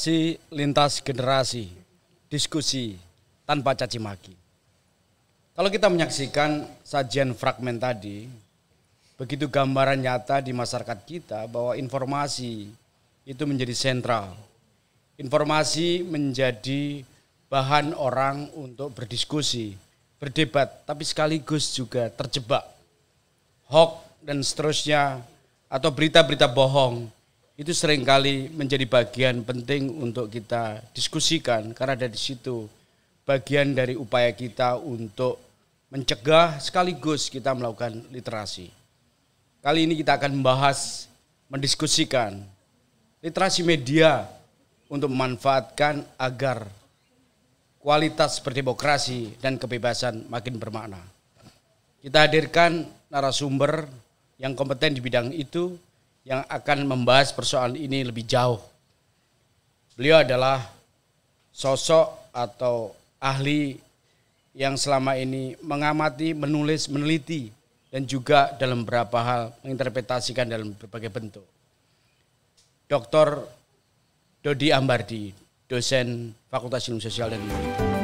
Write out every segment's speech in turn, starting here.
Komunikasi lintas generasi, diskusi tanpa caci maki. Kalau kita menyaksikan sajian fragmen tadi, begitu gambaran nyata di masyarakat kita bahwa informasi itu menjadi sentral. Informasi menjadi bahan orang untuk berdiskusi, berdebat, tapi sekaligus juga terjebak. Hoax dan seterusnya atau berita-berita bohong itu seringkali menjadi bagian penting untuk kita diskusikan karena dari situ bagian dari upaya kita untuk mencegah sekaligus kita melakukan literasi. Kali ini kita akan membahas, mendiskusikan literasi media untuk memanfaatkan agar kualitas berdemokrasi dan kebebasan makin bermakna. Kita hadirkan narasumber yang kompeten di bidang itu yang akan membahas persoalan ini lebih jauh. Beliau adalah sosok atau ahli yang selama ini mengamati, menulis, meneliti dan juga dalam beberapa hal menginterpretasikan dalam berbagai bentuk. Dr. Dodi Ambardi, dosen Fakultas Ilmu Sosial dan Pendidikan.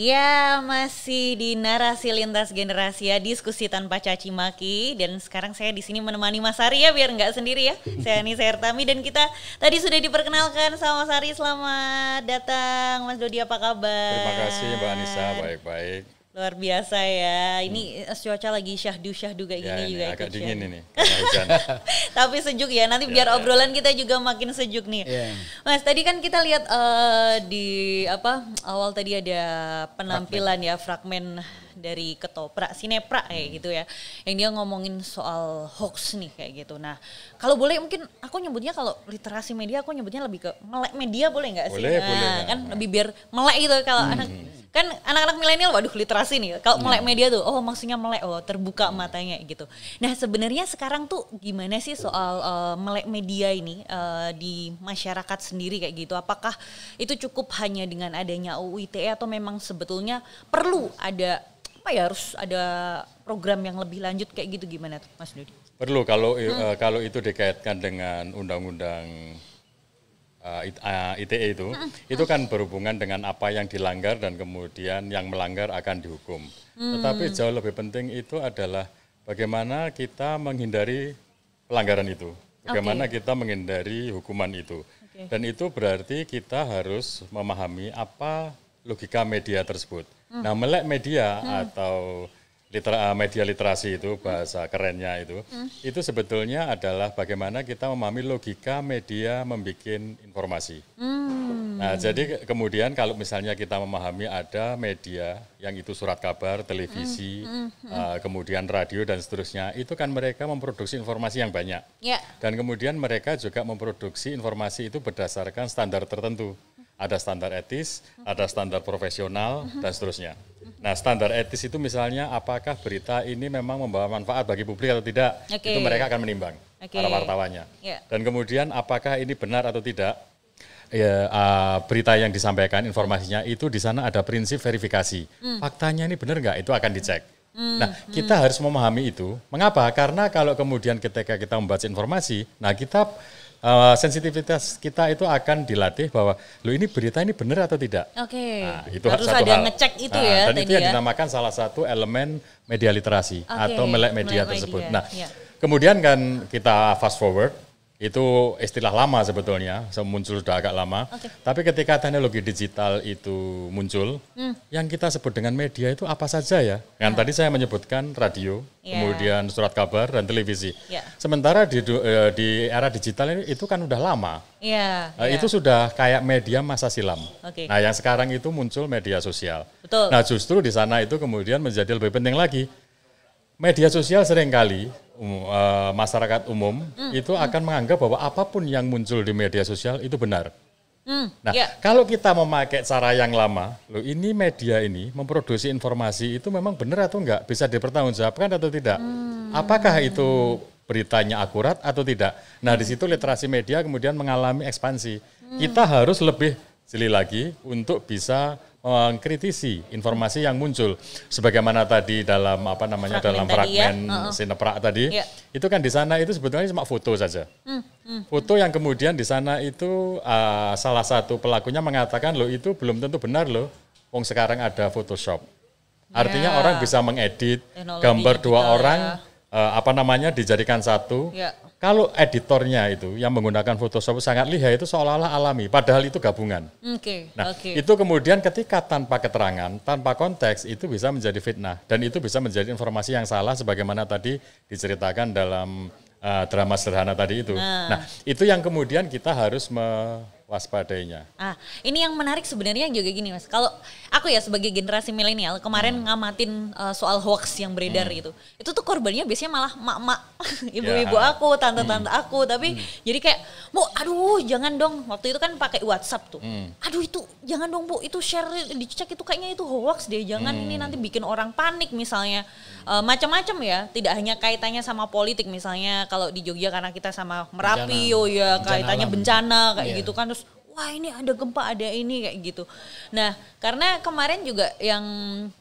Ya, masih di narasi lintas generasi ya, diskusi tanpa caci maki dan sekarang saya di sini menemani Mas Arya ya biar nggak sendiri ya. Saya Ani Ertami dan kita tadi sudah diperkenalkan sama Mas Sari. Selamat datang Mas Dodi, apa kabar? Terima kasih Mbak Anissa, baik-baik. Luar biasa ya. Ini hmm. cuaca lagi syahdu-syahdu kayak gini ya, ini juga ya, agak ya. dingin ya. ini. Tapi sejuk ya. Nanti ya, biar ya. obrolan kita juga makin sejuk nih. Ya. Mas, tadi kan kita lihat uh, di apa awal tadi ada penampilan fragment. ya fragmen dari ketoprak sinepra kayak gitu ya yang dia ngomongin soal hoax nih kayak gitu nah kalau boleh mungkin aku nyebutnya kalau literasi media aku nyebutnya lebih ke melek media boleh nggak sih boleh, nah, boleh, kan nah. lebih biar melek gitu kalau hmm. anak kan anak-anak milenial waduh literasi nih kalau hmm. melek media tuh oh maksudnya melek oh terbuka matanya gitu nah sebenarnya sekarang tuh gimana sih soal uh, melek media ini uh, di masyarakat sendiri kayak gitu apakah itu cukup hanya dengan adanya UITE atau memang sebetulnya perlu ada apa ya harus ada program yang lebih lanjut kayak gitu gimana tuh Mas Dodi? Perlu kalau hmm. uh, kalau itu dikaitkan dengan undang-undang uh, eh, ITE itu, hmm. itu kan berhubungan dengan apa yang dilanggar dan kemudian yang melanggar akan dihukum. Hmm. Tetapi jauh lebih penting itu adalah bagaimana kita menghindari pelanggaran itu, bagaimana okay. kita menghindari hukuman itu. Okay. Dan itu berarti kita harus memahami apa logika media tersebut. Hmm. Nah, melek media hmm. atau litera, ah, media literasi itu bahasa kerennya itu, hmm. itu sebetulnya adalah bagaimana kita memahami logika media membuat informasi. Hmm. Nah, jadi kemudian kalau misalnya kita memahami ada media yang itu surat kabar, televisi, Hmm. Hmm. hmm. Ah, kemudian radio dan seterusnya, itu kan mereka memproduksi informasi yang banyak. Yeah. Dan kemudian mereka juga memproduksi informasi itu berdasarkan standar tertentu ada standar etis, ada standar profesional dan seterusnya. Nah, standar etis itu misalnya apakah berita ini memang membawa manfaat bagi publik atau tidak, okay. itu mereka akan menimbang okay. para wartawannya. Yeah. Dan kemudian apakah ini benar atau tidak, ya, uh, berita yang disampaikan informasinya itu di sana ada prinsip verifikasi. Mm. Faktanya ini benar nggak? Itu akan dicek. Mm. Nah, hmm. kita mm. harus memahami itu. Mengapa? Karena kalau kemudian ketika kita membaca informasi, nah kita uh, sensitivitas kita itu akan dilatih bahwa lo ini berita ini benar atau tidak. Oke. Okay. Nah, itu harus ada yang ngecek itu nah, ya. Dan itu yang ya. dinamakan salah satu elemen media literasi okay. atau melek media melek tersebut. Nah, ya. kemudian kan kita fast forward itu istilah lama sebetulnya, muncul sudah agak lama. Okay. Tapi ketika teknologi digital itu muncul, hmm. yang kita sebut dengan media itu apa saja ya? Yang ah. tadi saya menyebutkan radio, yeah. kemudian surat kabar dan televisi. Yeah. Sementara di eh, di era digital ini itu kan sudah lama. Yeah, iya, yeah. Itu sudah kayak media masa silam. Okay. Nah, yang sekarang itu muncul media sosial. Betul. Nah, justru di sana itu kemudian menjadi lebih penting lagi media sosial seringkali um, uh, masyarakat umum mm. itu mm. akan menganggap bahwa apapun yang muncul di media sosial itu benar. Mm. Nah, yeah. kalau kita memakai cara yang lama, loh, ini media ini memproduksi informasi itu memang benar atau enggak, bisa dipertanggungjawabkan atau tidak. Mm. Apakah itu beritanya akurat atau tidak. Nah, di situ literasi media kemudian mengalami ekspansi. Hmm. Kita harus lebih jeli lagi untuk bisa mengkritisi informasi yang muncul sebagaimana tadi dalam apa namanya fragment dalam fragmen ya. uh -uh. sineprak tadi ya. Iya. itu kan di sana itu sebetulnya cuma foto saja hmm. Hmm. foto yang kemudian di sana itu uh, salah satu pelakunya mengatakan loh itu belum tentu benar loh wong sekarang ada Photoshop artinya ya. orang bisa mengedit Teknologi gambar dua orang ya. uh, apa namanya dijadikan satu ya. Kalau editornya itu yang menggunakan Photoshop sangat lihai itu seolah-olah alami, padahal itu gabungan. Oke. Okay, nah, okay. itu kemudian ketika tanpa keterangan, tanpa konteks itu bisa menjadi fitnah dan itu bisa menjadi informasi yang salah sebagaimana tadi diceritakan dalam uh, drama sederhana tadi itu. Nah. nah, itu yang kemudian kita harus me waspadainya. Ah, ini yang menarik sebenarnya juga gini mas. Kalau aku ya sebagai generasi milenial kemarin hmm. ngamatin uh, soal hoax yang beredar hmm. gitu. Itu tuh korbannya biasanya malah mak-mak, ibu-ibu ya. aku, tante-tante hmm. aku. Tapi hmm. jadi kayak, bu, aduh jangan dong. Waktu itu kan pakai WhatsApp tuh. Hmm. Aduh itu jangan dong bu, itu share dicek itu kayaknya itu hoax deh. Jangan hmm. ini nanti bikin orang panik misalnya. Uh, macam-macam ya. Tidak hanya kaitannya sama politik misalnya. Kalau di Jogja karena kita sama Merapi, bencana. oh ya kaitannya alam. bencana kayak yeah. gitu kan wah ini ada gempa ada ini kayak gitu nah karena kemarin juga yang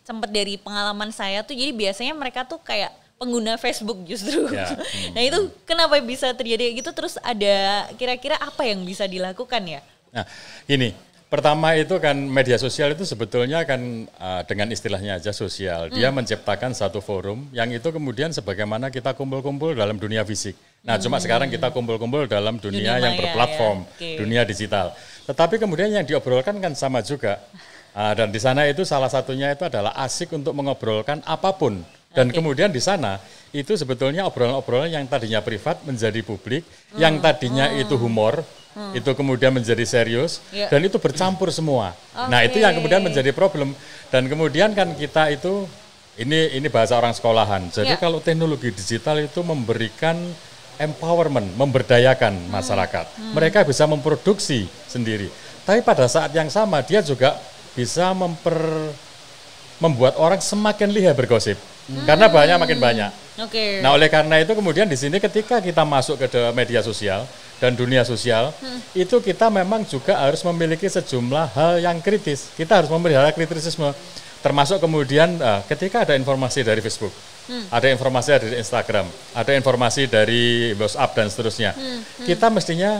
sempat dari pengalaman saya tuh jadi biasanya mereka tuh kayak pengguna Facebook justru. Ya. Hmm. Nah itu kenapa bisa terjadi gitu? Terus ada kira-kira apa yang bisa dilakukan ya? Nah ini pertama itu kan media sosial itu sebetulnya kan uh, dengan istilahnya aja sosial. Dia hmm. menciptakan satu forum yang itu kemudian sebagaimana kita kumpul-kumpul dalam dunia fisik. Nah, cuma hmm. sekarang kita kumpul-kumpul dalam dunia, dunia yang maya, ya. berplatform, ya. okay. dunia digital. Tetapi kemudian yang diobrolkan kan sama juga. Uh, dan di sana itu salah satunya itu adalah asik untuk mengobrolkan apapun. Dan okay. kemudian di sana itu sebetulnya obrolan-obrolan yang tadinya privat menjadi publik, hmm. yang tadinya hmm. itu humor, hmm. itu kemudian menjadi serius, yeah. dan itu bercampur semua. Okay. Nah, itu yang kemudian menjadi problem. Dan kemudian kan kita itu ini ini bahasa orang sekolahan. Jadi yeah. kalau teknologi digital itu memberikan empowerment, memberdayakan hmm. masyarakat. Hmm. Mereka bisa memproduksi sendiri. Tapi pada saat yang sama dia juga bisa memper membuat orang semakin lihai bergosip. Hmm. Karena banyak makin banyak. Oke. Okay. Nah, oleh karena itu kemudian di sini ketika kita masuk ke media sosial dan dunia sosial, hmm. itu kita memang juga harus memiliki sejumlah hal yang kritis. Kita harus memelihara kritisisme. Termasuk kemudian uh, ketika ada informasi dari Facebook hmm. ada informasi dari Instagram, ada informasi dari WhatsApp dan seterusnya. Hmm. Hmm. Kita mestinya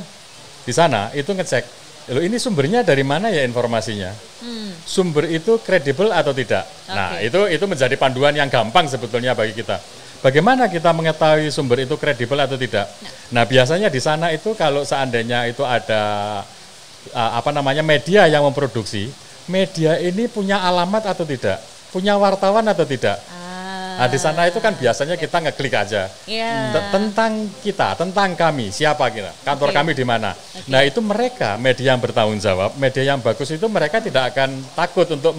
di sana itu ngecek, lo ini sumbernya dari mana ya informasinya? Hmm. Sumber itu kredibel atau tidak? Okay. Nah itu itu menjadi panduan yang gampang sebetulnya bagi kita. Bagaimana kita mengetahui sumber itu kredibel atau tidak? Nah. nah biasanya di sana itu kalau seandainya itu ada apa namanya media yang memproduksi, media ini punya alamat atau tidak? punya wartawan atau tidak. Ah. Nah, di sana itu kan biasanya kita ngeklik aja yeah. Iya. tentang kita, tentang kami, siapa kita, kantor okay. kami di mana. Okay. Nah, itu mereka media yang bertanggung jawab, media yang bagus itu mereka tidak akan takut untuk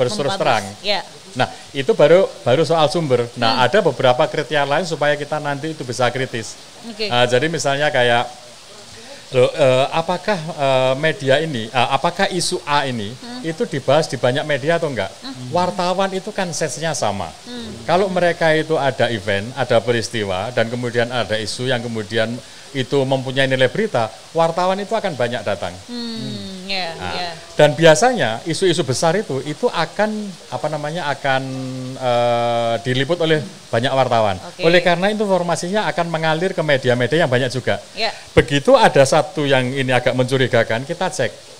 berseru terang. Yeah. Nah, itu baru baru soal sumber. Nah, hmm. ada beberapa kriteria lain supaya kita nanti itu bisa kritis. Okay. Uh, jadi misalnya kayak Loh, eh, apakah eh, media ini, eh, apakah isu A ini hmm. itu dibahas di banyak media atau enggak? Hmm. Wartawan itu kan sesnya sama. Kalau mereka itu ada event, ada peristiwa, dan kemudian ada isu yang kemudian itu mempunyai nilai berita, wartawan itu akan banyak datang. Hmm, yeah, nah, yeah. Dan biasanya isu-isu besar itu itu akan apa namanya akan uh, diliput oleh banyak wartawan. Okay. Oleh karena itu informasinya akan mengalir ke media-media yang banyak juga. Yeah. Begitu ada satu yang ini agak mencurigakan, kita cek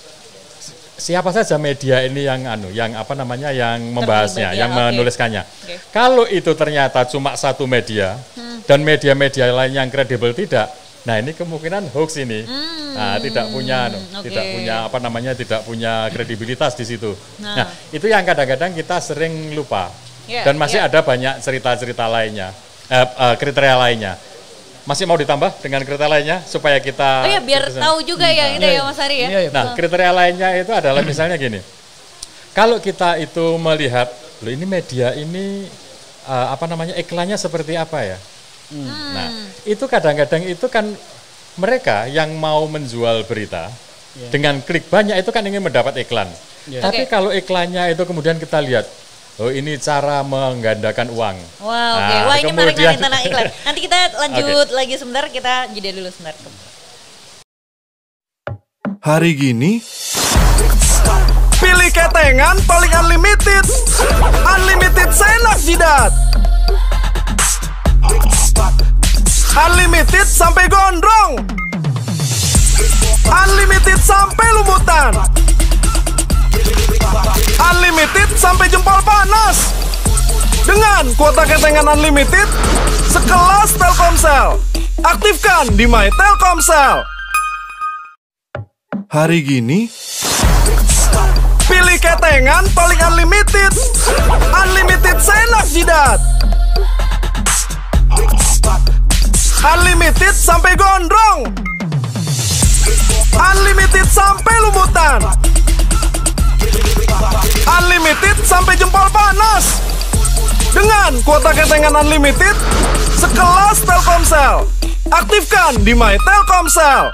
siapa saja media ini yang anu yang apa namanya yang membahasnya media, yang okay. menuliskannya okay. kalau itu ternyata cuma satu media hmm. dan media-media lain yang kredibel tidak nah ini kemungkinan hoax ini hmm. nah, tidak punya anu, okay. tidak punya apa namanya tidak punya kredibilitas di situ nah. nah itu yang kadang-kadang kita sering lupa yeah, dan masih yeah. ada banyak cerita-cerita lainnya eh, eh, kriteria lainnya masih mau ditambah dengan kriteria lainnya supaya kita Oh ya biar kita, tahu juga ya ini ya, ya Mas Ari ya. ya, ya nah, kriteria lainnya itu adalah misalnya gini. Kalau kita itu melihat loh ini media ini uh, apa namanya iklannya seperti apa ya? Hmm. hmm. Nah, itu kadang-kadang itu kan mereka yang mau menjual berita yeah. dengan klik banyak itu kan ingin mendapat iklan. Yeah. Tapi okay. kalau iklannya itu kemudian kita lihat Oh ini cara menggandakan uang. Wow, nah, oke. Okay. Wah ini kemudian... menarik menarik tentang iklan. Nanti kita lanjut okay. lagi sebentar, kita jeda dulu sebentar. Hari gini Pilih ketengan paling unlimited Unlimited senak jidat Unlimited sampai gondrong Unlimited sampai lumutan Unlimited sampai jempol panas. Dengan kuota ketengan unlimited sekelas Telkomsel. Aktifkan di My Telkomsel. Hari gini pilih ketengan paling unlimited. Unlimited senak di unlimited sampai jempol panas. Dengan kuota ketengan unlimited, sekelas Telkomsel. Aktifkan di My Telkomsel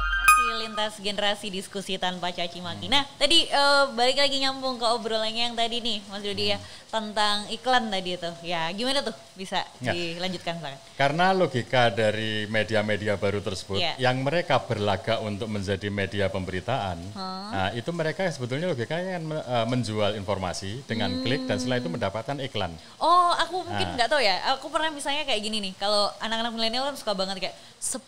atas generasi diskusi tanpa caci maki. Hmm. Nah, tadi uh, balik lagi nyambung ke obrolannya yang tadi nih, Mas Dodi ya, hmm. ya, tentang iklan tadi itu. Ya, gimana tuh bisa ya. dilanjutkan sangat? Karena logika dari media-media baru tersebut ya. yang mereka berlagak untuk menjadi media pemberitaan, hmm. nah itu mereka sebetulnya logikanya kan eh, menjual informasi dengan hmm. klik dan setelah itu mendapatkan iklan. Oh, aku mungkin nah. nggak tahu ya. Aku pernah misalnya kayak gini nih, kalau anak-anak milenial kan suka banget kayak 10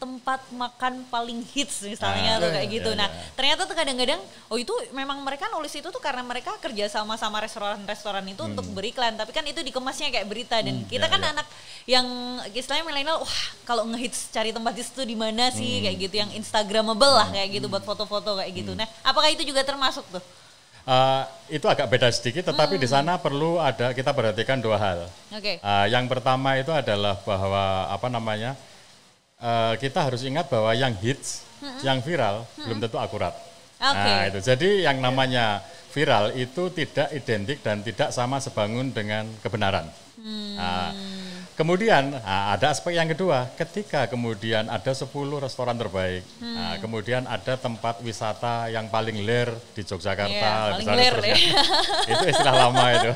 tempat makan paling hits misalnya misalnya tuh iya, kayak iya, gitu. Iya, nah, ternyata tuh kadang-kadang oh itu memang mereka nulis itu tuh karena mereka kerja sama sama restoran-restoran itu hmm. untuk beriklan, tapi kan itu dikemasnya kayak berita dan hmm, kita kan anak yang istilahnya milenial, wah kalau ngehits cari tempat di situ di mana sih hmm. kayak gitu yang instagramable lah kayak gitu hmm. buat foto-foto kayak gitu. Hmm. Nah, apakah itu juga termasuk tuh? Uh, itu agak beda sedikit, tetapi hmm. di sana perlu ada kita perhatikan dua hal. Okay. Uh, eh, yang pertama itu adalah bahwa apa namanya uh, kita harus ingat bahwa yang hits yang viral hmm. belum tentu akurat. Okay. Nah, itu. Jadi yang namanya viral itu tidak identik dan tidak sama sebangun dengan kebenaran. Hmm. Nah, Kemudian ah, ada aspek yang kedua, ketika kemudian ada 10 restoran terbaik, hmm. nah, kemudian ada tempat wisata yang paling ler di Yogyakarta, yeah, paling ler, ya. Iya. itu istilah lama itu,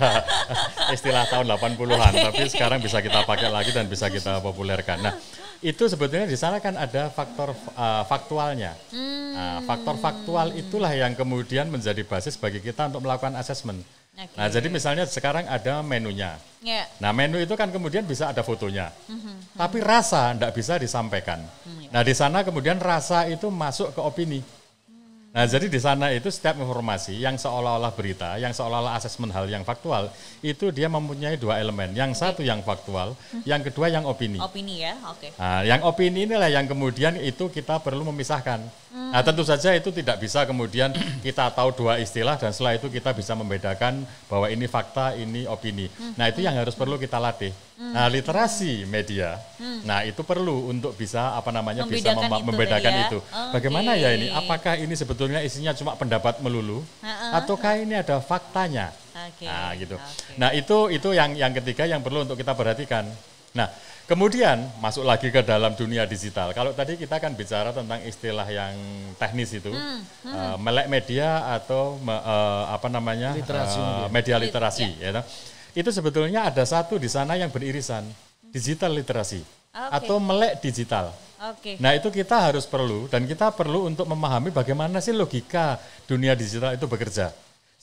istilah tahun 80-an, tapi sekarang bisa kita pakai lagi dan bisa kita populerkan. Nah, itu sebetulnya di sana kan ada faktor uh, faktualnya. Hmm. Nah, faktor faktual hmm. itulah yang kemudian menjadi basis bagi kita untuk melakukan asesmen. Okay. Nah, jadi misalnya sekarang ada menunya. Yeah. Nah, menu itu kan kemudian bisa ada fotonya. Mm-hmm. Tapi rasa tidak bisa disampaikan. Mm-hmm. Nah, di sana kemudian rasa itu masuk ke opini. Hmm. Nah, jadi di sana itu setiap informasi yang seolah-olah berita, yang seolah-olah asesmen hal yang faktual, itu dia mempunyai dua elemen. Yang okay. satu yang faktual, hmm. yang kedua yang opini. Opini ya, oke. Okay. Nah, yang opini inilah yang kemudian itu kita perlu memisahkan. Nah, tentu saja itu tidak bisa kemudian kita tahu dua istilah dan setelah itu kita bisa membedakan bahwa ini fakta, ini opini. Hmm. Nah, itu yang harus perlu kita latih. Hmm. Nah, literasi media. Hmm. Nah, itu perlu untuk bisa apa namanya membedakan bisa itu membedakan itu. Ya? itu. Bagaimana okay. ya ini? Apakah ini sebetulnya isinya cuma pendapat melulu ataukah ini ada faktanya? Okay. Nah, gitu. Okay. Nah, itu itu yang yang ketiga yang perlu untuk kita perhatikan. Nah, Kemudian masuk lagi ke dalam dunia digital. Kalau tadi kita kan bicara tentang istilah yang teknis itu, hmm, hmm. Uh, melek media atau me, uh, apa namanya literasi uh, media literasi, ya. ya. Itu sebetulnya ada satu di sana yang beririsan digital literasi okay. atau melek digital. Okay. Nah itu kita harus perlu dan kita perlu untuk memahami bagaimana sih logika dunia digital itu bekerja.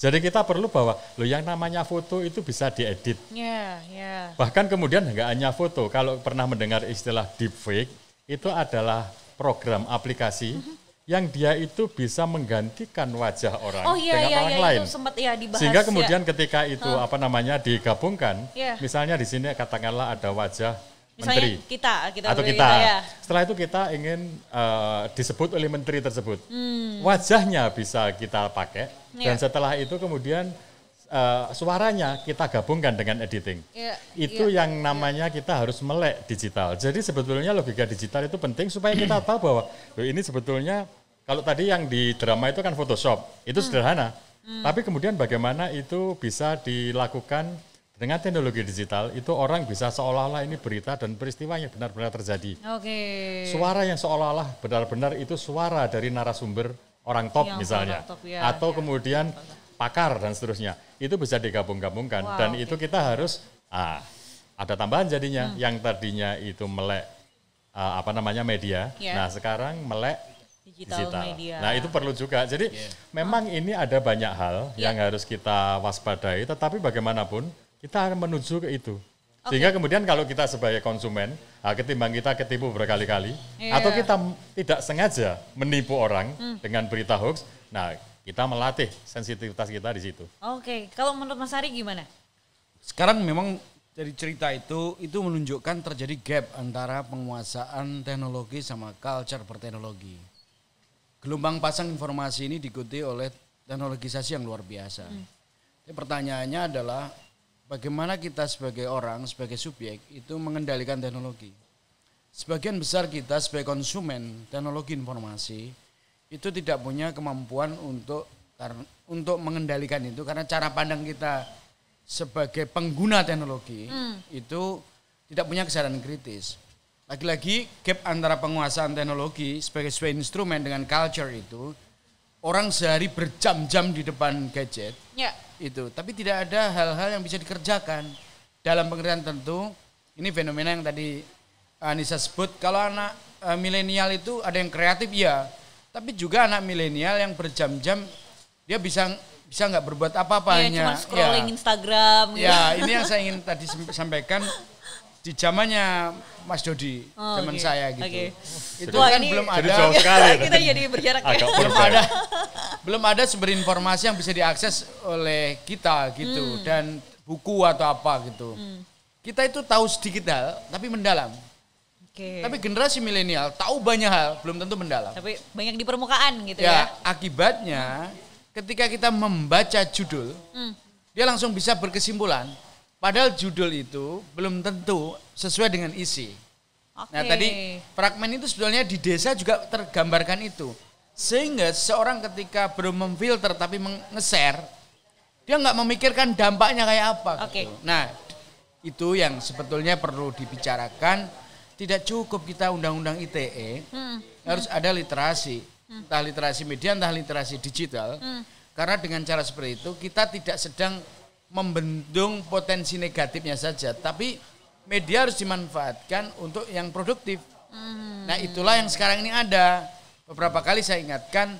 Jadi kita perlu bahwa lo yang namanya foto itu bisa diedit. Yeah, yeah. Bahkan kemudian nggak hanya foto. Kalau pernah mendengar istilah deepfake, itu adalah program aplikasi yang dia itu bisa menggantikan wajah orang oh, yeah, dengan yeah, orang yeah, lain. Itu sempat, ya, dibahas, Sehingga ya. kemudian ketika itu huh. apa namanya digabungkan, yeah. misalnya di sini katakanlah ada wajah menteri kita, kita atau kita. kita ya. Setelah itu kita ingin uh, disebut oleh menteri tersebut. Hmm. Wajahnya bisa kita pakai ya. dan setelah itu kemudian uh, suaranya kita gabungkan dengan editing. ya. Itu ya. yang iya. namanya ya. kita harus melek digital. Jadi sebetulnya logika digital itu penting supaya kita hmm. tahu bahwa ini sebetulnya kalau tadi yang di drama itu kan Photoshop, itu hmm. sederhana. Hmm. Tapi kemudian bagaimana itu bisa dilakukan dengan teknologi digital itu orang bisa seolah-olah ini berita dan peristiwa yang benar-benar terjadi. Oke. Okay. Suara yang seolah-olah benar-benar itu suara dari narasumber orang top yang misalnya, top, ya, atau ya. kemudian pakar dan seterusnya. Itu bisa digabung-gabungkan wow, dan okay. itu kita harus ah, ada tambahan jadinya hmm. yang tadinya itu melek uh, apa namanya media. Yeah. Nah, sekarang melek digital, digital media. Nah, itu perlu juga. Jadi yeah. memang ah. ini ada banyak hal yeah. yang harus kita waspadai tetapi bagaimanapun kita menuju ke itu. Okay. Sehingga kemudian kalau kita sebagai konsumen, nah ketimbang kita ketipu berkali-kali, yeah. atau kita tidak sengaja menipu orang hmm. dengan berita hoax, nah kita melatih sensitivitas kita di situ. Oke, okay. kalau menurut Mas Ari gimana? Sekarang memang dari cerita itu, itu menunjukkan terjadi gap antara penguasaan teknologi sama culture berteknologi. Gelombang pasang informasi ini diikuti oleh teknologisasi yang luar biasa. Hmm. pertanyaannya adalah bagaimana kita sebagai orang, sebagai subjek itu mengendalikan teknologi. Sebagian besar kita sebagai konsumen teknologi informasi itu tidak punya kemampuan untuk untuk mengendalikan itu karena cara pandang kita sebagai pengguna teknologi hmm. itu tidak punya kesadaran kritis. Lagi-lagi gap antara penguasaan teknologi sebagai sebuah instrumen dengan culture itu orang sehari berjam-jam di depan gadget. Ya itu. Tapi tidak ada hal-hal yang bisa dikerjakan dalam pengertian tentu. Ini fenomena yang tadi Anissa sebut. Kalau anak uh, milenial itu ada yang kreatif ya, tapi juga anak milenial yang berjam-jam dia bisa bisa nggak berbuat apa apanya ya, ya. Instagram. Ya, ya ini yang saya ingin tadi sampaikan di zamannya Mas Dodi, oh, zaman okay. saya gitu. Okay. Itu kan belum ada. Jauh sekali. kita jadi berjarak ya. belum ada. belum ada sumber informasi yang bisa diakses oleh kita gitu hmm. dan buku atau apa gitu. Hmm. Kita itu tahu sedikit hal tapi mendalam. Okay. Tapi generasi milenial tahu banyak hal, belum tentu mendalam. Tapi banyak di permukaan gitu ya. ya. Akibatnya ketika kita membaca judul, hmm. dia langsung bisa berkesimpulan Padahal judul itu belum tentu sesuai dengan isi. Okay. Nah tadi fragmen itu sebetulnya di desa juga tergambarkan itu. Sehingga seorang ketika belum memfilter tapi mengeser, dia nggak memikirkan dampaknya kayak apa. Okay. Gitu. Nah itu yang sebetulnya perlu dibicarakan. Tidak cukup kita undang-undang ITE, hmm. harus hmm. ada literasi. Hmm. Entah literasi media, entah literasi digital. Hmm. Karena dengan cara seperti itu kita tidak sedang membendung potensi negatifnya saja, tapi media harus dimanfaatkan untuk yang produktif. Hmm. Nah, itulah yang sekarang ini ada. Beberapa kali saya ingatkan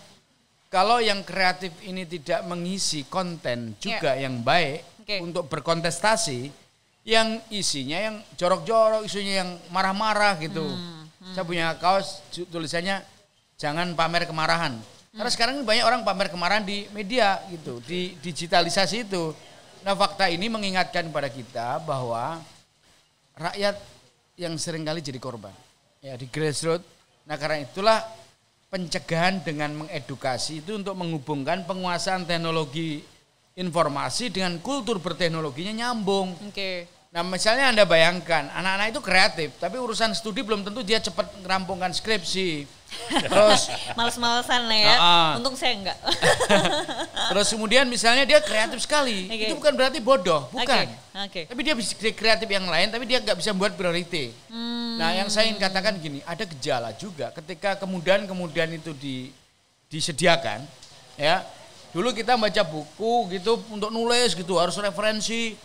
kalau yang kreatif ini tidak mengisi konten juga yeah. yang baik okay. untuk berkontestasi, yang isinya yang jorok-jorok, isunya yang marah-marah gitu. Hmm. Hmm. Saya punya kaos tulisannya jangan pamer kemarahan. Hmm. Karena sekarang ini banyak orang pamer kemarahan di media gitu, di digitalisasi itu. Nah fakta ini mengingatkan pada kita bahwa rakyat yang seringkali jadi korban ya di grassroots. Nah karena itulah pencegahan dengan mengedukasi itu untuk menghubungkan penguasaan teknologi informasi dengan kultur berteknologinya nyambung. Oke. Okay. Nah misalnya Anda bayangkan anak-anak itu kreatif tapi urusan studi belum tentu dia cepat merampungkan skripsi. Terus males-malesan lah ya. Uh, Untung saya enggak. Terus kemudian misalnya dia kreatif sekali, okay. itu bukan berarti bodoh, bukan. Okay. Okay. Tapi dia bisa kreatif yang lain, tapi dia nggak bisa buat prioriti. Hmm. Nah, yang saya ingin katakan gini, ada gejala juga ketika kemudian-kemudian itu di disediakan, ya. Dulu kita baca buku gitu untuk nulis gitu harus referensi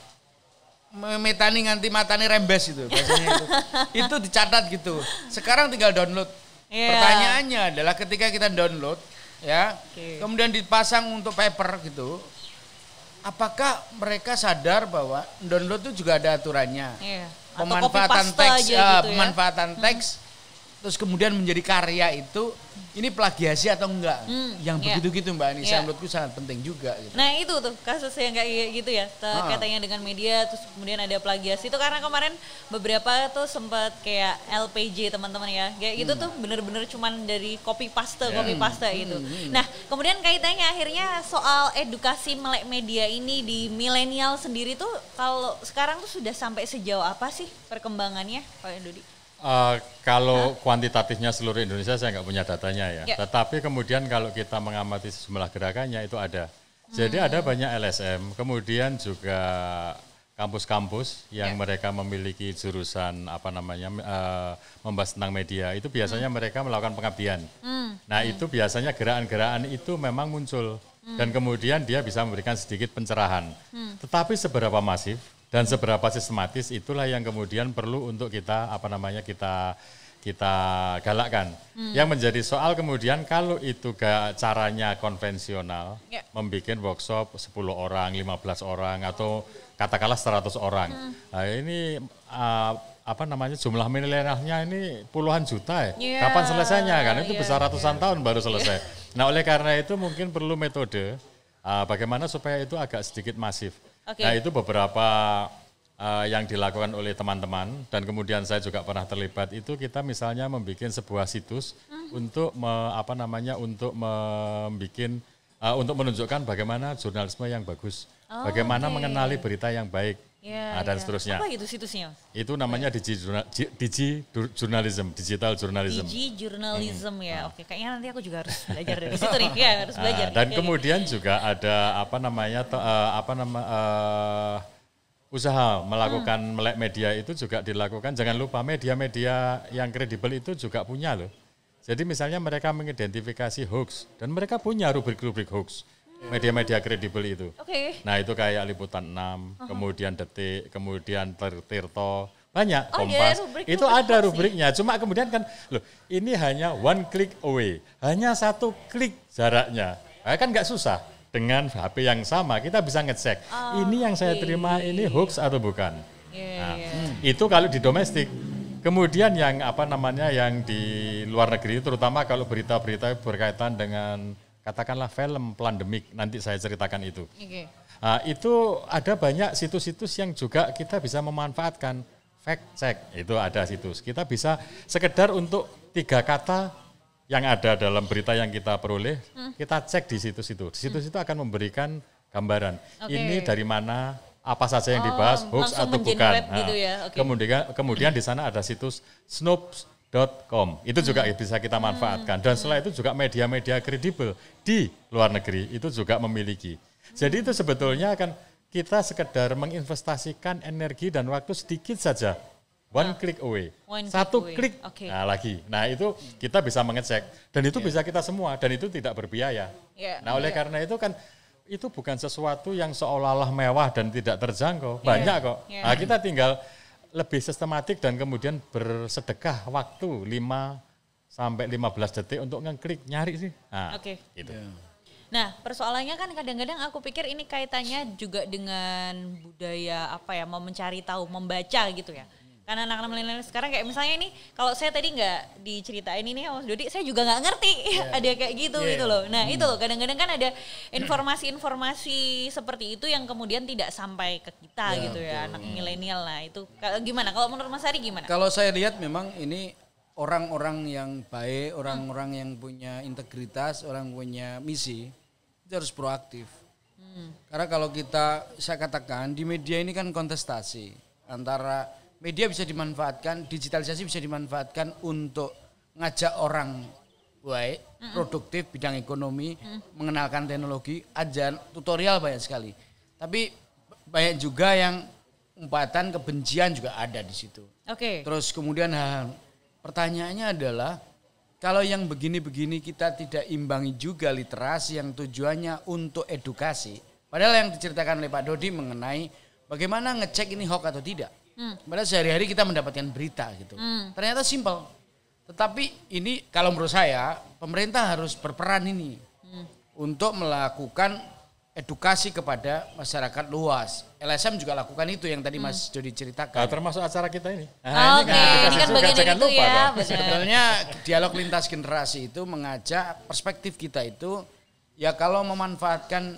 metani nganti matani rembes itu biasanya itu. itu dicatat gitu. Sekarang tinggal download. Yeah. Pertanyaannya adalah ketika kita download ya. Okay. Kemudian dipasang untuk paper gitu. Apakah mereka sadar bahwa download itu juga ada aturannya? Yeah. Pemanfaatan teks, uh, ya? pemanfaatan hmm. teks hmm terus kemudian menjadi karya itu ini plagiasi atau enggak hmm, yang yeah. begitu gitu mbak Anissa yeah. menurutku sangat penting juga gitu. nah itu tuh kasus yang kayak gitu ya terkaitnya ah. dengan media terus kemudian ada plagiasi itu karena kemarin beberapa tuh sempat kayak LPG teman-teman ya kayak gitu hmm. itu tuh bener-bener cuman dari copy paste yeah. copy paste hmm. itu hmm, hmm. nah kemudian kaitannya akhirnya soal edukasi melek media ini di milenial sendiri tuh kalau sekarang tuh sudah sampai sejauh apa sih perkembangannya Pak Dodi? Uh, kalau Hah? kuantitatifnya seluruh Indonesia saya nggak punya datanya ya. Yeah. Tetapi kemudian kalau kita mengamati sejumlah gerakannya itu ada. Jadi hmm. ada banyak LSM, kemudian juga kampus-kampus yang yeah. mereka memiliki jurusan apa namanya uh, membahas tentang media itu biasanya hmm. mereka melakukan pengabdian. Hmm. Nah hmm. itu biasanya gerakan-gerakan itu memang muncul hmm. dan kemudian dia bisa memberikan sedikit pencerahan. Hmm. Tetapi seberapa masif dan seberapa sistematis itulah yang kemudian perlu untuk kita apa namanya kita kita galakkan. Hmm. Yang menjadi soal kemudian kalau itu gak caranya konvensional, yeah. membuat workshop 10 orang, 15 orang atau katakanlah 100 orang. Hmm. Nah, ini uh, apa namanya jumlah milenialnya ini puluhan juta ya. Yeah. Kapan selesainya kan? Itu yeah. besar ratusan yeah. tahun baru selesai. Yeah. Nah, oleh karena itu mungkin perlu metode uh, bagaimana supaya itu agak sedikit masif. Okay. Nah itu beberapa uh, yang dilakukan oleh teman-teman dan kemudian saya juga pernah terlibat itu kita misalnya membuat sebuah situs hmm. untuk me, apa namanya untuk membuat uh, untuk menunjukkan bagaimana jurnalisme yang bagus, oh, bagaimana okay. mengenali berita yang baik. Ya, nah, dan ya. seterusnya. Apa itu situsnya? Itu namanya digi, digi journalism, digital journalism. Digi journalism hmm. ya. Nah. Oke, kayaknya nanti aku juga harus belajar dari situ nih. Ya, harus ah, belajar. Nah, dan ya, kemudian ya. juga ada apa namanya uh, apa nama uh, usaha melakukan hmm. melek media itu juga dilakukan. Jangan lupa media-media yang kredibel itu juga punya loh. Jadi misalnya mereka mengidentifikasi hoax dan mereka punya rubrik-rubrik hoax media-media kredibel itu. Oke. Okay. Nah itu kayak liputan 6, uh -huh. kemudian detik, kemudian Tirto, banyak oh, iya, kompas. Yeah, rubrik itu rubrik ada rubriknya. Sih. Cuma kemudian kan, loh ini hanya one click away, hanya satu klik jaraknya. Nah, kan nggak susah dengan HP yang sama kita bisa ngecek uh, ini yang saya terima ini hoax atau bukan. Yeah, nah, yeah. Iya. itu kalau di domestik. Kemudian yang apa namanya yang di luar negeri terutama kalau berita-berita berkaitan dengan katakanlah film pandemik nanti saya ceritakan itu. Okay. Uh, itu ada banyak situs-situs yang juga kita bisa memanfaatkan fact check itu ada situs. Kita bisa sekedar untuk tiga kata yang ada dalam berita yang kita peroleh hmm. kita cek di situs itu. Di situs hmm. itu akan memberikan gambaran okay. ini dari mana apa saja yang dibahas, oh, hoax atau bukan. Nah, gitu ya. okay. Kemudian kemudian di sana ada situs Snopes Com. Itu juga hmm. bisa kita manfaatkan. Dan hmm. setelah itu juga media-media kredibel di luar negeri itu juga memiliki. Jadi itu hmm. sebetulnya akan kita sekedar menginvestasikan energi dan waktu sedikit saja. One nah, click away. One Satu klik Okay. Nah, lagi. Nah, itu hmm. kita bisa mengecek dan itu yeah. bisa kita semua dan itu tidak berbiaya. Yeah. Nah, oleh yeah. karena itu kan itu bukan sesuatu yang seolah-olah mewah dan tidak terjangkau. Banyak ya. kok. Ya. Nah, kita tinggal lebih sistematik dan kemudian bersedekah waktu 5 sampai 15 detik untuk ngeklik nyari sih. Nah, Oke. Okay. Gitu. Yeah. Nah, persoalannya kan kadang-kadang aku pikir ini kaitannya juga dengan budaya apa ya, mau mencari tahu, membaca gitu ya karena anak-anak milenial sekarang kayak misalnya ini kalau saya tadi nggak diceritain ini sama ya, jadi saya juga nggak ngerti yeah. ada kayak gitu yeah. gitu loh nah hmm. itu loh kadang-kadang kan ada informasi-informasi seperti itu yang kemudian tidak sampai ke kita yeah, gitu ya betul. anak hmm. milenial lah itu gimana kalau menurut Mas Ari gimana kalau saya lihat memang ini orang-orang yang baik orang-orang hmm. yang punya integritas orang punya misi itu harus proaktif hmm. karena kalau kita saya katakan di media ini kan kontestasi antara media bisa dimanfaatkan, digitalisasi bisa dimanfaatkan untuk ngajak orang baik, mm-hmm. produktif bidang ekonomi, mm-hmm. mengenalkan teknologi, ajar, tutorial banyak sekali. Tapi banyak juga yang umpatan kebencian juga ada di situ. Oke. Okay. Terus kemudian pertanyaannya adalah kalau yang begini-begini kita tidak imbangi juga literasi yang tujuannya untuk edukasi. Padahal yang diceritakan oleh Pak Dodi mengenai bagaimana ngecek ini hoax atau tidak. Hmm. Padahal sehari-hari kita mendapatkan berita gitu. Hmm. Ternyata simpel. Tetapi ini kalau menurut saya pemerintah harus berperan ini hmm. untuk melakukan edukasi kepada masyarakat luas. LSM juga lakukan itu yang tadi hmm. Mas Jody ceritakan. Nah, termasuk acara kita ini. Ah, nah, oh, ini okay. kan, ini kan bagian dari itu ya. Sebetulnya dialog lintas generasi itu mengajak perspektif kita itu ya kalau memanfaatkan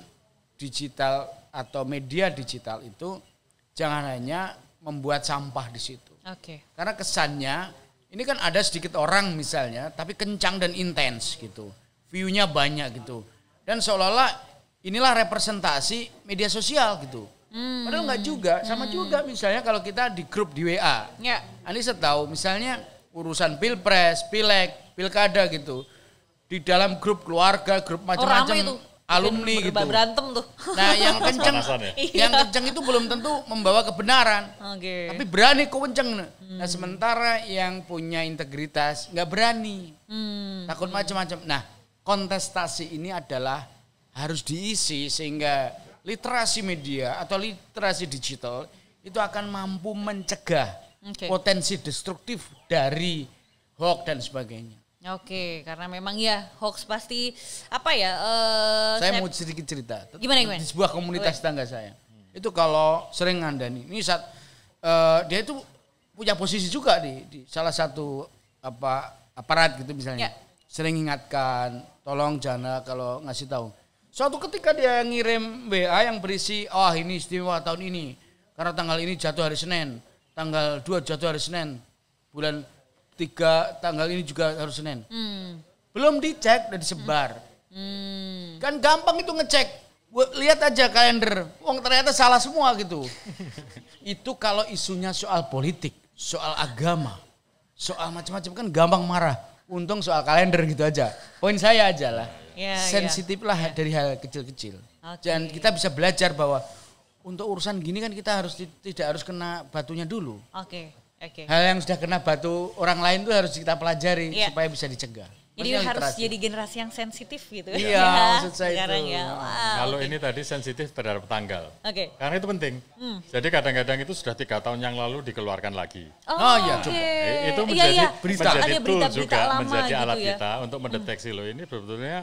digital atau media digital itu jangan hanya membuat sampah di situ. Oke. Okay. Karena kesannya ini kan ada sedikit orang misalnya, tapi kencang dan intens gitu. View-nya banyak gitu. Dan seolah-olah inilah representasi media sosial gitu. Hmm. Padahal nggak juga, sama hmm. juga misalnya kalau kita di grup di WA. Ya. Ani setahu misalnya urusan pilpres, pileg, pilkada gitu. Di dalam grup keluarga, grup oh, macam-macam. Oh, alumni gitu. Berantem tuh. Nah, yang kenceng, ya? Iya. yang kenceng itu belum tentu membawa kebenaran. Okay. Tapi berani kok kenceng. Nah, hmm. Nah, sementara yang punya integritas nggak berani, hmm. takut hmm. macam-macam. Nah, kontestasi ini adalah harus diisi sehingga literasi media atau literasi digital itu akan mampu mencegah okay. potensi destruktif dari hoax dan sebagainya. Oke, karena memang ya hoax pasti apa ya? Uh, saya, saya mau sedikit cerita. Gimana gimana? Di sebuah komunitas tetangga saya. Itu kalau sering ngandani. Ini saat uh, dia itu punya posisi juga di, di salah satu apa aparat gitu misalnya. Ya. Sering ingatkan, tolong jana kalau ngasih tahu. Suatu ketika dia ngirim WA yang berisi, "Oh, ini istimewa tahun ini." Karena tanggal ini jatuh hari Senin, tanggal 2 jatuh hari Senin, bulan tiga tanggal ini juga harus Senin. Hmm. Belum dicek dan disebar. Hmm. Kan gampang itu ngecek. Lihat aja kalender. Wong ternyata salah semua gitu. itu kalau isunya soal politik, soal agama, soal macam-macam kan gampang marah. Untung soal kalender gitu aja. Poin saya aja lah. Yeah, ya. Sensitif yeah. lah yeah. dari hal kecil-kecil. Okay. Dan kita bisa belajar bahwa untuk urusan gini kan kita harus tidak harus kena batunya dulu. Oke. Okay Okay. Hal yang sudah kena batu orang lain itu harus kita pelajari yeah. supaya bisa dicegah. Jadi Maksudnya harus literasi. jadi generasi yang sensitif gitu. Iya, ya, maksud saya itu. Ya. Wow, Kalau okay. ini tadi sensitif terhadap tanggal. Oke. Okay. Karena itu penting. Hmm. Jadi kadang-kadang itu sudah tiga tahun yang lalu dikeluarkan lagi. Oh, oh iya. Okay. Juga. Eh, itu iya, menjadi, ya, ya. menjadi berita. tool juga, lama menjadi gitu alat ya. kita untuk hmm. mendeteksi hmm. loh ini sebetulnya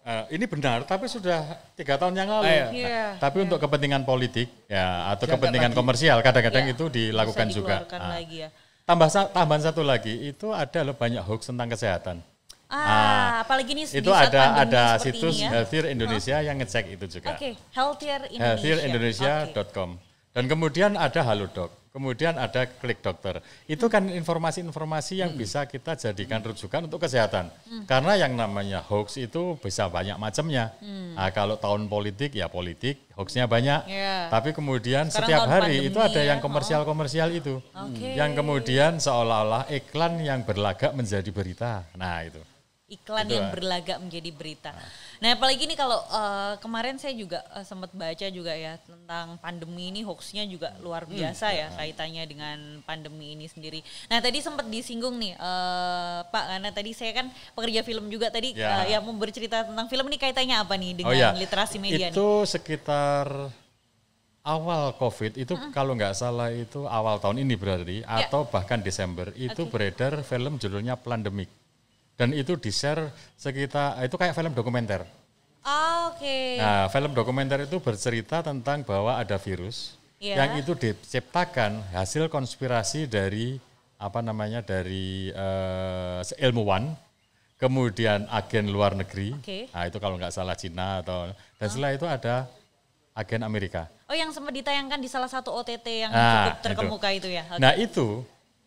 Uh, ini benar, tapi sudah tiga tahun yang lalu. Ah, iya. yeah, iya. tapi yeah. untuk kepentingan politik ya atau Jangan kepentingan lagi. komersial kadang-kadang yeah. itu dilakukan juga. Nah. Lagi ya. Tambah tambahan satu lagi itu ada loh banyak hoax tentang kesehatan. Ah, nah, apalagi ini itu ada ada situs ya. Healthier Indonesia huh? yang ngecek itu juga. Oke, okay. healthierindonesia.com. Healthier okay. Dan kemudian ada Halodoc. Kemudian ada klik dokter. Itu kan informasi-informasi yang hmm. bisa kita jadikan hmm. rujukan untuk kesehatan. Hmm. Karena yang namanya hoax itu bisa banyak macamnya. Nah, kalau tahun politik ya politik, hoaxnya banyak. Yeah. Tapi kemudian Sekarang setiap hari itu ada yang ya. komersial-komersial itu. Oh. Okay. Yang kemudian seolah-olah iklan yang berlagak menjadi berita. Nah, itu iklan Betul. yang berlagak menjadi berita. Nah, apalagi ini kalau uh, kemarin saya juga uh, sempat baca juga ya tentang pandemi ini hoaxnya juga luar hmm, biasa hmm. ya kaitannya dengan pandemi ini sendiri. Nah, tadi sempat disinggung nih uh, Pak karena tadi saya kan pekerja film juga tadi ya. uh, yang mau bercerita tentang film ini kaitannya apa nih dengan oh, ya. literasi media Itu nih? sekitar awal COVID itu hmm. kalau nggak salah itu awal tahun ini berarti ya. atau bahkan Desember itu okay. beredar film judulnya Pandemic dan itu di share sekitar ah, itu kayak film dokumenter. Oh, Oke. Okay. Nah, film dokumenter itu bercerita tentang bahwa ada virus yeah. yang itu diciptakan hasil konspirasi dari apa namanya dari uh, eh, ilmuwan, kemudian agen luar negeri. Okay. Nah, itu kalau nggak salah Cina atau dan ah. setelah itu ada agen Amerika. Oh, yang sempat ditayangkan di salah satu OTT yang nah, cukup terkemuka itu, ya? Nah, itu ya. Okay. Nah, itu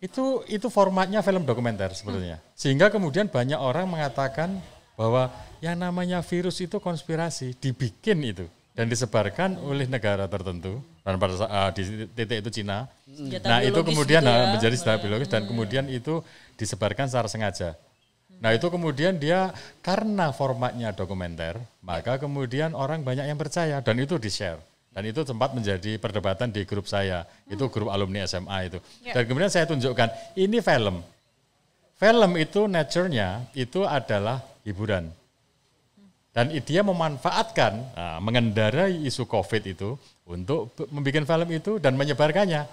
itu itu formatnya film dokumenter sebetulnya. Hmm. Sehingga kemudian banyak orang mengatakan bahwa yang namanya virus itu konspirasi, dibikin itu dan disebarkan oleh negara tertentu dan pada uh, di titik itu Cina. hmm. nah, itu kemudian gitu ah, ya. menjadi senjata nah. biologis dan kemudian itu disebarkan secara sengaja. Hmm. Nah, itu kemudian dia karena formatnya dokumenter, maka kemudian orang banyak yang percaya dan itu di-share. Dan itu sempat menjadi perdebatan di grup saya. Itu grup alumni SMA itu. ya. Dan kemudian saya tunjukkan, ini film. Film itu nature-nya itu adalah hiburan. Dan dia memanfaatkan, nah, mengendarai isu COVID itu untuk membuat film itu dan menyebarkannya.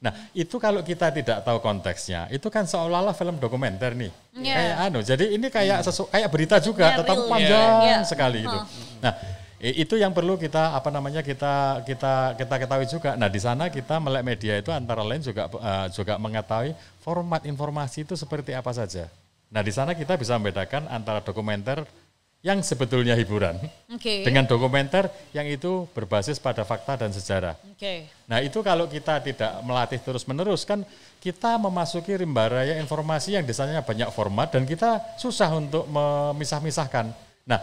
Nah, itu kalau kita tidak tahu konteksnya, itu kan seolah-olah film dokumenter nih. Yeah. Kayak anu. Jadi ini kayak sesu, kayak berita juga, yeah, ya, panjang yeah. sekali yeah. itu. Hmm. Nah, itu yang perlu kita apa namanya kita kita kita ketahui juga. Nah di sana kita melek media itu antara lain juga uh, juga mengetahui format informasi itu seperti apa saja. Nah di sana kita bisa membedakan antara dokumenter yang sebetulnya hiburan okay. dengan dokumenter yang itu berbasis pada fakta dan sejarah. Okay. Nah itu kalau kita tidak melatih terus menerus kan kita memasuki rimba raya informasi yang desanya banyak format dan kita susah untuk memisah-misahkan. Nah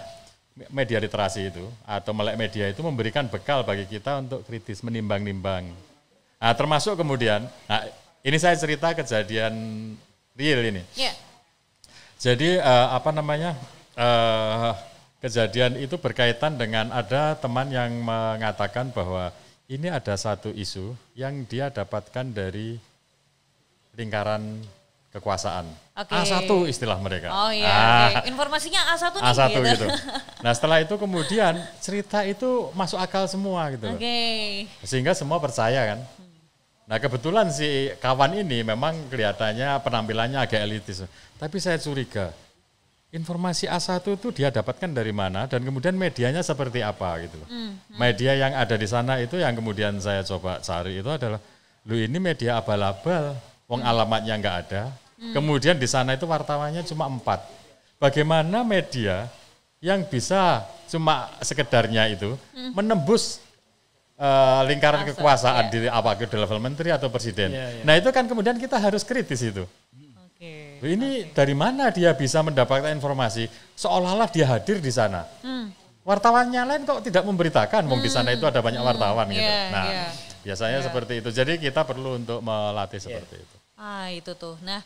media literasi itu atau melek media itu memberikan bekal bagi kita untuk kritis menimbang-nimbang. Nah, termasuk kemudian, nah, ini saya cerita kejadian real ini. Yeah. Jadi uh, apa namanya uh, kejadian itu berkaitan dengan ada teman yang mengatakan bahwa ini ada satu isu yang dia dapatkan dari lingkaran kekuasaan. Okay. A1 istilah mereka. Oh iya. Ah, okay. Informasinya A1 nih A1 gitu. gitu. Nah, setelah itu kemudian cerita itu masuk akal semua gitu. Oke. Okay. Sehingga semua percaya kan. Nah, kebetulan si kawan ini memang kelihatannya penampilannya agak elitis. Tapi saya curiga informasi A1 itu dia dapatkan dari mana dan kemudian medianya seperti apa gitu Mm, Media yang ada di sana itu yang kemudian saya coba cari itu adalah lu ini media abal-abal wong hmm. alamatnya nggak ada. Hmm. Kemudian di sana itu wartawannya cuma empat. Bagaimana media yang bisa cuma sekedarnya itu hmm. menembus uh, lingkaran Masa, kekuasaan ya. di apa di level menteri atau presiden. Ya, ya. Nah itu kan kemudian kita harus kritis itu. Okay. Ini okay. dari mana dia bisa mendapatkan informasi seolah-olah dia hadir di sana. Hmm. Wartawannya lain kok tidak memberitakan, hmm. di sana hmm. itu ada banyak wartawan gitu. hmm. gitu. Iya, yeah, nah yeah. biasanya yeah. seperti itu. Jadi kita perlu untuk melatih yeah. seperti itu. Ah, itu tuh. Nah,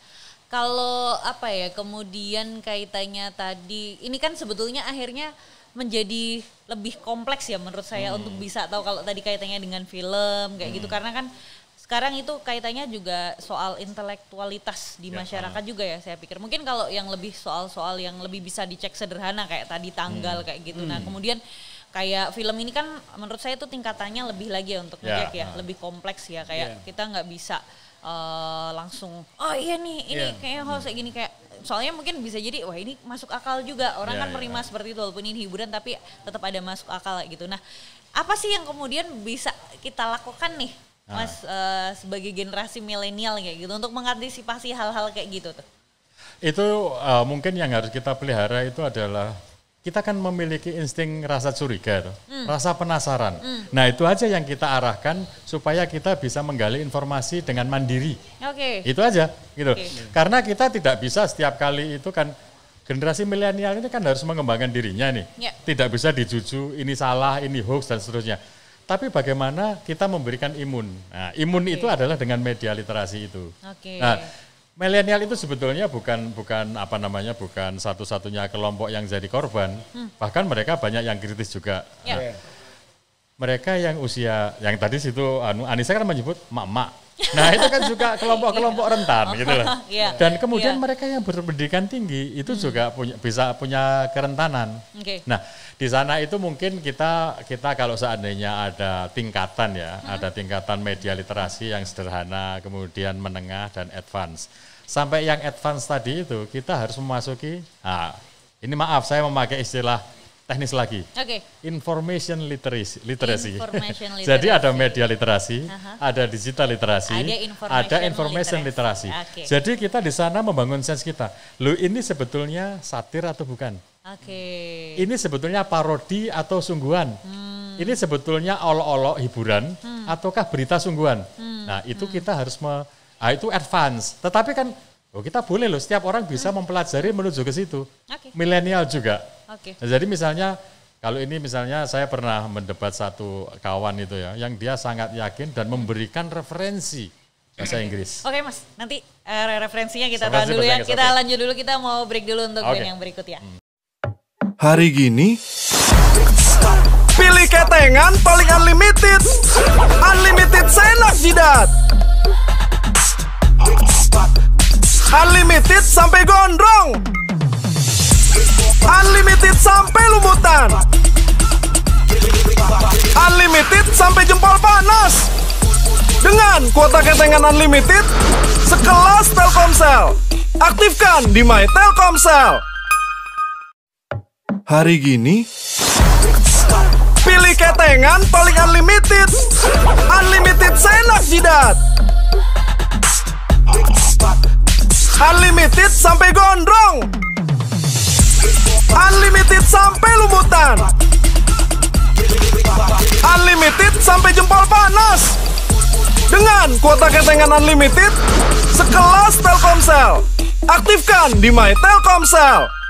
kalau apa ya, kemudian kaitannya tadi, ini kan sebetulnya akhirnya menjadi lebih kompleks ya menurut saya hmm. untuk bisa tahu kalau tadi kaitannya dengan film kayak gitu. hmm. gitu karena kan sekarang itu kaitannya juga soal intelektualitas di ya, masyarakat kan. juga ya saya pikir mungkin kalau yang lebih soal-soal yang lebih bisa dicek sederhana kayak tadi tanggal hmm. kayak gitu nah, hmm. nah kemudian kayak film ini kan menurut saya itu tingkatannya lebih lagi ya untuk ya, ngecek ya, ya lebih kompleks ya kayak yeah. kita nggak bisa uh, langsung oh iya nih ini yeah. kayaknya host hmm. kayak gini kayak soalnya mungkin bisa jadi wah ini masuk akal juga orang yeah, kan menerima yeah. seperti itu walaupun ini hiburan tapi tetap ada masuk akal gitu nah apa sih yang kemudian bisa kita lakukan nih nah. mas uh, sebagai generasi milenial kayak gitu untuk mengantisipasi hal-hal kayak gitu tuh itu uh, mungkin yang harus kita pelihara itu adalah kita kan memiliki insting rasa curiga, tuh, mm. rasa penasaran. Mm. Nah itu aja yang kita arahkan supaya kita bisa menggali informasi dengan mandiri. Oke. Okay. Itu aja, gitu. Okay. Karena kita tidak bisa setiap kali itu kan generasi milenial ini kan harus mengembangkan dirinya nih. Yeah. Tidak bisa dijuju ini salah, ini hoax dan seterusnya. Tapi bagaimana kita memberikan imun? Nah, imun okay. itu adalah dengan media literasi itu. Oke. Okay. Nah, milenial itu sebetulnya bukan bukan apa namanya bukan satu-satunya kelompok yang jadi korban. Hmm. Bahkan mereka banyak yang kritis juga. Yeah. Nah, iya. mereka yang usia yang tadi situ anu Anissa kan menyebut mak-mak Nah itu kan juga kelompok-kelompok rentan gitu loh. yeah. Dan kemudian yeah. mereka yang berpendidikan tinggi itu hmm. juga punya bisa punya kerentanan. Okay. Nah di sana itu mungkin kita kita kalau seandainya ada tingkatan ya, hmm. ada tingkatan media literasi yang sederhana, kemudian menengah dan advance. Sampai yang advance tadi itu kita harus memasuki. Nah, ini maaf saya memakai istilah teknis lagi. Oke. Okay. Information literacy. literacy. Information literacy. Jadi ada media literasi, uh-huh. ada digital literasi, ada information, ada information literacy. literasi. Okay. Jadi kita di sana membangun sense kita. Lu ini sebetulnya satir atau bukan? Oke. Okay. Ini sebetulnya parodi atau sungguhan? Hmm. Ini sebetulnya olok-olok hiburan hmm. ataukah berita sungguhan? Hmm. Nah, itu hmm. kita harus me, ah, itu advance. Tetapi kan Oh, kita boleh loh, setiap orang bisa hmm. mempelajari menuju ke situ. Okay. Milenial juga. Oke. Okay. Nah, jadi misalnya kalau ini misalnya saya pernah mendebat satu kawan itu ya, yang dia sangat yakin dan memberikan referensi bahasa Inggris. Oke okay, mas, nanti uh, referensinya kita tahan dulu ya. Kita okay. lanjut dulu, kita mau break dulu untuk okay. yang berikut ya. Hmm. Hari gini, pilih ketengan paling unlimited, unlimited senak jidat. Unlimited sampai gondrong. Unlimited sampai lumutan Unlimited sampai jempol panas Dengan kuota ketengan unlimited Sekelas Telkomsel Aktifkan di My Telkomsel Hari gini Pilih ketengan paling unlimited Unlimited senak jidat Unlimited sampai gondrong Unlimited sampai lumutan. Unlimited sampai jempol panas. Dengan kuota ketengan unlimited sekelas Telkomsel. Aktifkan di My Telkomsel.